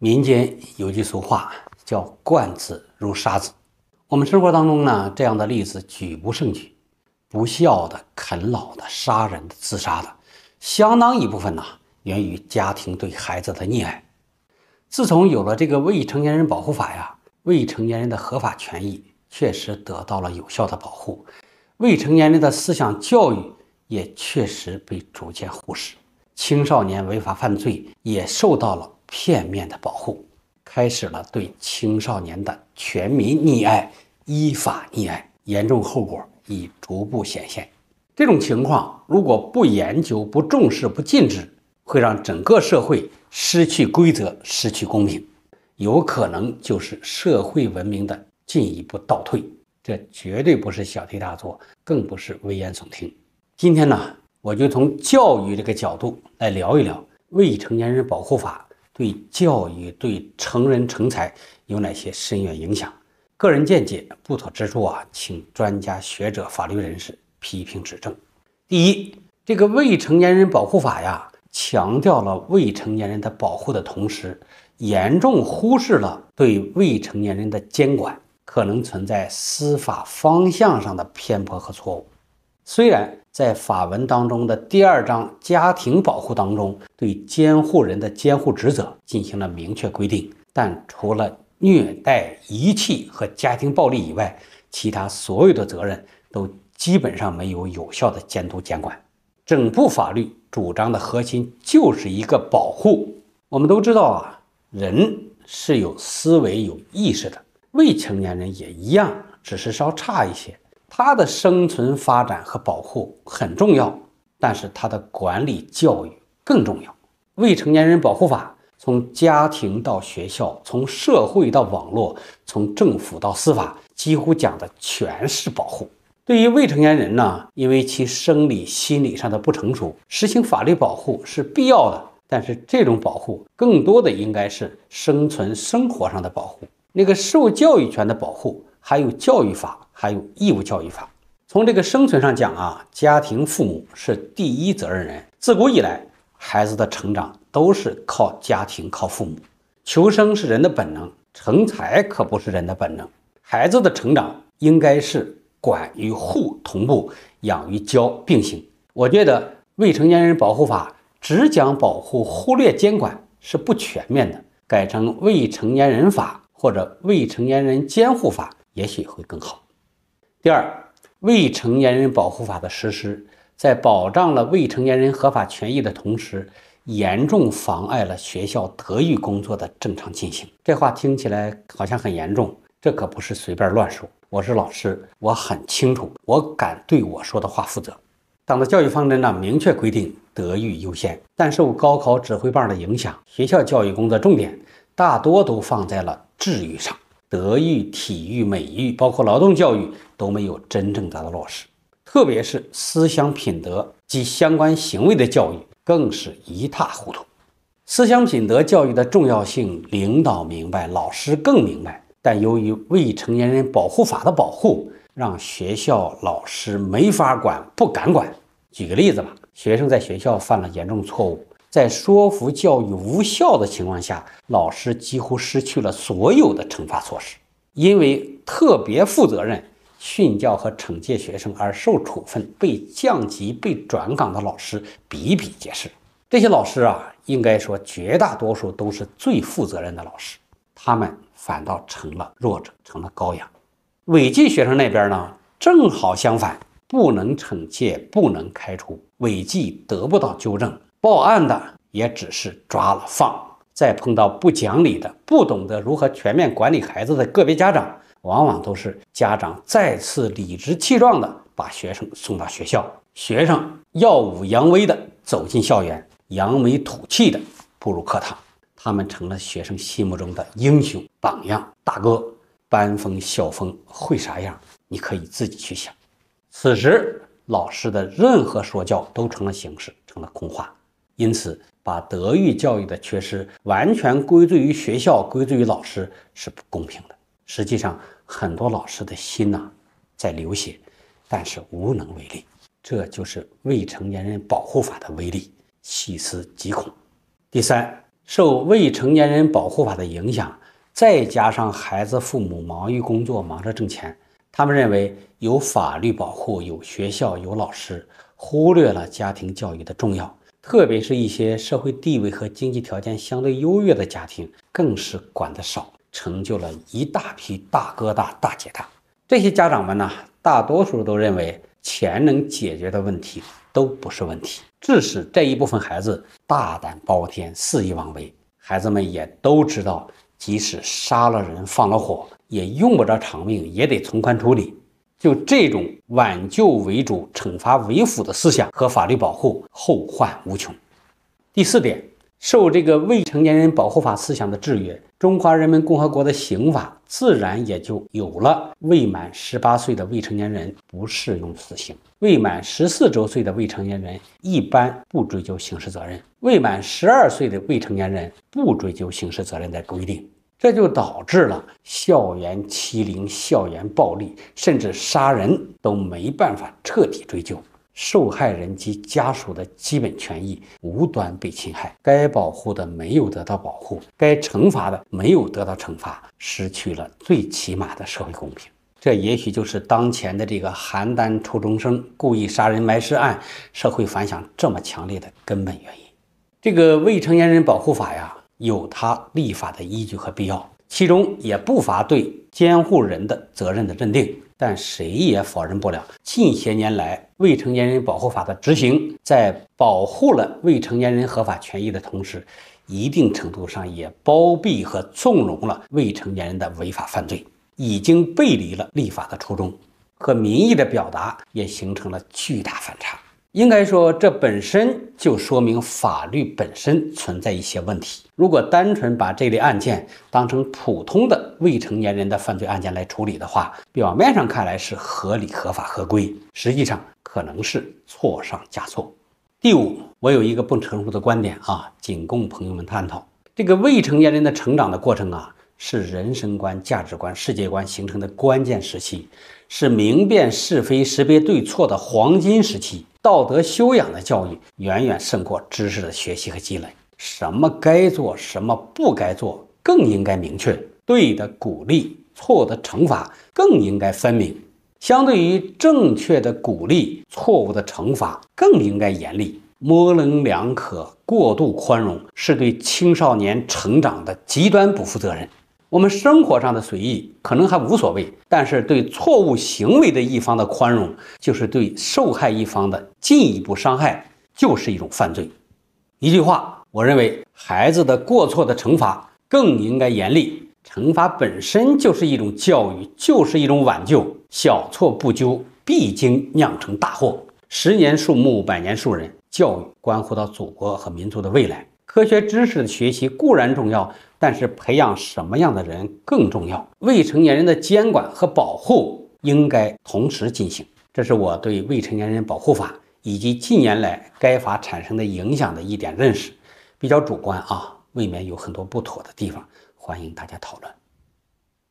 民间有句俗话叫“惯子如杀子”，我们生活当中呢，这样的例子举不胜举。不孝的、啃老的、杀人的、自杀的，相当一部分呢，源于家庭对孩子的溺爱。自从有了这个《未成年人保护法》呀，未成年人的合法权益确实得到了有效的保护，未成年人的思想教育也确实被逐渐忽视，青少年违法犯罪也受到了。片面的保护，开始了对青少年的全民溺爱、依法溺爱，严重后果已逐步显现。这种情况如果不研究、不重视、不禁止，会让整个社会失去规则、失去公平，有可能就是社会文明的进一步倒退。这绝对不是小题大做，更不是危言耸听。今天呢，我就从教育这个角度来聊一聊《未成年人保护法》。对教育、对成人成才有哪些深远影响？个人见解不妥之处啊，请专家学者、法律人士批评指正。第一，这个未成年人保护法呀，强调了未成年人的保护的同时，严重忽视了对未成年人的监管，可能存在司法方向上的偏颇和错误。虽然在法文当中的第二章家庭保护当中，对监护人的监护职责进行了明确规定，但除了虐待、遗弃和家庭暴力以外，其他所有的责任都基本上没有有效的监督监管。整部法律主张的核心就是一个保护。我们都知道啊，人是有思维、有意识的，未成年人也一样，只是稍差一些。它的生存发展和保护很重要，但是它的管理教育更重要。未成年人保护法从家庭到学校，从社会到网络，从政府到司法，几乎讲的全是保护。对于未成年人呢，因为其生理心理上的不成熟，实行法律保护是必要的。但是这种保护更多的应该是生存生活上的保护，那个受教育权的保护，还有教育法。还有义务教育法，从这个生存上讲啊，家庭父母是第一责任人。自古以来，孩子的成长都是靠家庭、靠父母。求生是人的本能，成才可不是人的本能。孩子的成长应该是管与护同步，养与教并行。我觉得《未成年人保护法》只讲保护，忽略监管是不全面的。改成《未成年人法》或者《未成年人监护法》，也许会更好。第二，《未成年人保护法》的实施，在保障了未成年人合法权益的同时，严重妨碍了学校德育工作的正常进行。这话听起来好像很严重，这可不是随便乱说。我是老师，我很清楚，我敢对我说的话负责。党的教育方针呢，明确规定德育优先，但受高考指挥棒的影响，学校教育工作重点大多都放在了智育上。德育、体育、美育，包括劳动教育，都没有真正得到落实。特别是思想品德及相关行为的教育，更是一塌糊涂。思想品德教育的重要性，领导明白，老师更明白。但由于《未成年人保护法》的保护，让学校老师没法管，不敢管。举个例子吧，学生在学校犯了严重错误。在说服教育无效的情况下，老师几乎失去了所有的惩罚措施，因为特别负责任训教和惩戒学生而受处分、被降级、被转岗的老师比比皆是。这些老师啊，应该说绝大多数都是最负责任的老师，他们反倒成了弱者，成了羔羊。违纪学生那边呢，正好相反，不能惩戒，不能开除，违纪得不到纠正。报案的也只是抓了放，再碰到不讲理的、不懂得如何全面管理孩子的个别家长，往往都是家长再次理直气壮的把学生送到学校，学生耀武扬威的走进校园，扬眉吐气的步入课堂，他们成了学生心目中的英雄榜样。大哥，班风校风会啥样？你可以自己去想。此时，老师的任何说教都成了形式，成了空话。因此，把德育教育的缺失完全归罪于学校、归罪于老师是不公平的。实际上，很多老师的心呐在流血，但是无能为力。这就是《未成年人保护法》的威力，细思极恐。第三，受《未成年人保护法》的影响，再加上孩子父母忙于工作、忙着挣钱，他们认为有法律保护、有学校、有老师，忽略了家庭教育的重要。特别是一些社会地位和经济条件相对优越的家庭，更是管得少，成就了一大批大哥大、大姐大。这些家长们呢，大多数都认为钱能解决的问题都不是问题，致使这一部分孩子大胆包天、肆意妄为。孩子们也都知道，即使杀了人、放了火，也用不着偿命，也得从宽处理。就这种挽救为主、惩罚为辅的思想和法律保护，后患无穷。第四点，受这个未成年人保护法思想的制约，中华人民共和国的刑法自然也就有了未满十八岁的未成年人不适用死刑、未满十四周岁的未成年人一般不追究刑事责任、未满十二岁的未成年人不追究刑事责任的规定。这就导致了校园欺凌、校园暴力，甚至杀人都没办法彻底追究，受害人及家属的基本权益无端被侵害，该保护的没有得到保护，该惩罚的没有得到惩罚，失去了最起码的社会公平。这也许就是当前的这个邯郸初中生故意杀人埋尸案社会反响这么强烈的根本原因。这个未成年人保护法呀。有它立法的依据和必要，其中也不乏对监护人的责任的认定，但谁也否认不了，近些年来未成年人保护法的执行，在保护了未成年人合法权益的同时，一定程度上也包庇和纵容了未成年人的违法犯罪，已经背离了立法的初衷和民意的表达，也形成了巨大反差。应该说，这本身就说明法律本身存在一些问题。如果单纯把这类案件当成普通的未成年人的犯罪案件来处理的话，表面上看来是合理、合法、合规，实际上可能是错上加错。第五，我有一个不成熟的观点啊，仅供朋友们探讨。这个未成年人的成长的过程啊，是人生观、价值观、世界观形成的关键时期，是明辨是非、识别对错的黄金时期。道德修养的教育远远胜过知识的学习和积累。什么该做，什么不该做，更应该明确；对的鼓励，错的惩罚，更应该分明。相对于正确的鼓励，错误的惩罚更应该严厉。模棱两可、过度宽容，是对青少年成长的极端不负责任。我们生活上的随意可能还无所谓，但是对错误行为的一方的宽容，就是对受害一方的进一步伤害，就是一种犯罪。一句话，我认为孩子的过错的惩罚更应该严厉。惩罚本身就是一种教育，就是一种挽救。小错不纠，必经酿成大祸。十年树木，百年树人，教育关乎到祖国和民族的未来。科学知识的学习固然重要。但是培养什么样的人更重要？未成年人的监管和保护应该同时进行，这是我对未成年人保护法以及近年来该法产生的影响的一点认识，比较主观啊，未免有很多不妥的地方，欢迎大家讨论。